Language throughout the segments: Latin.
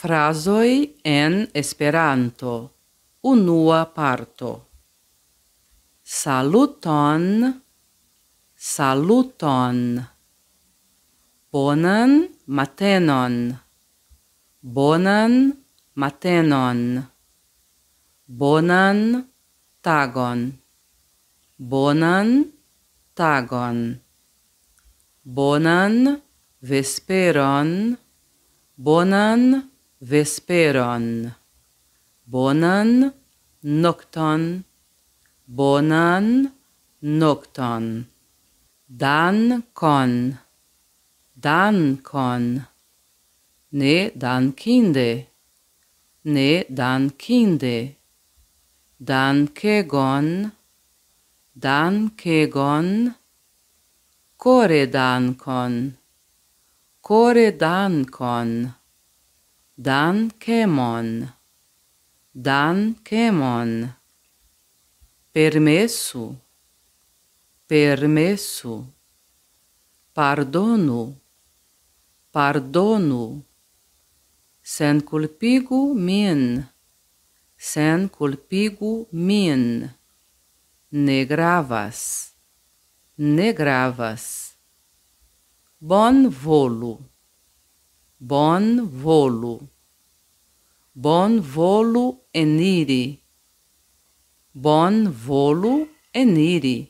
frasoi en esperanto unua parto saluton saluton bonan matenon bonan matenon bonan tagon bonan tagon bonan vesperon bonan vesperon bonan nocton bonan nocton dan kon dan kon ne dan kinde ne dan kinde dan kegon dan kegon kore dan kon kore dan kon kore kon Dan Dankemon. Permesso. Permesso. Pardono. Pardono. Sen culpigu min. Sen culpigu min. Negravas, negravas. Bom Bon volo. Bon volo. Bon volo eniri. Bon volo eniri.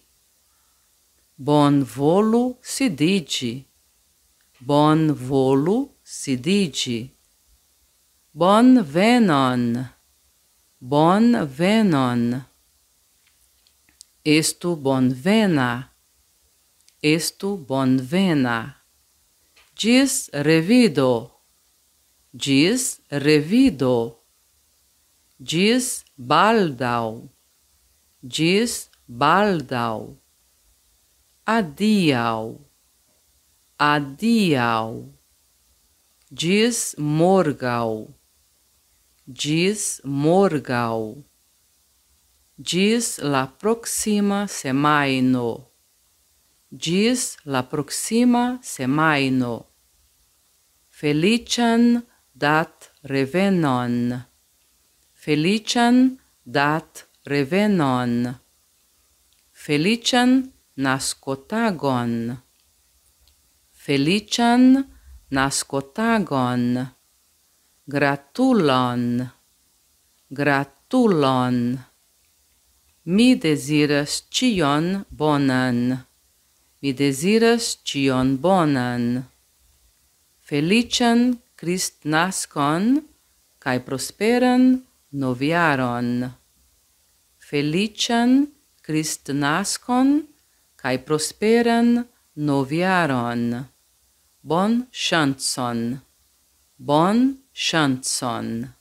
Bon volo sidigi. Bon volo sidigi. Bon venon. Bon venon. Estu bonvena. Estu bonvena. Diz revido. Diz revido. Diz baldau. Diz baldau. Adiau. Adiau. Diz morgal. Diz morgal. Diz la próxima semaino. Diz la próxima semaino. Felician dat revenon. Felician dat revenon. Felician nascotagon. Felician nascotagon. Gratullon. Gratullon. Mi desideras tion bonan. Mi desideras tion bonan. Felician Christ nascon cae prosperen noviaron Felician Christ nascon cae prosperen noviaron bon chanson bon chanson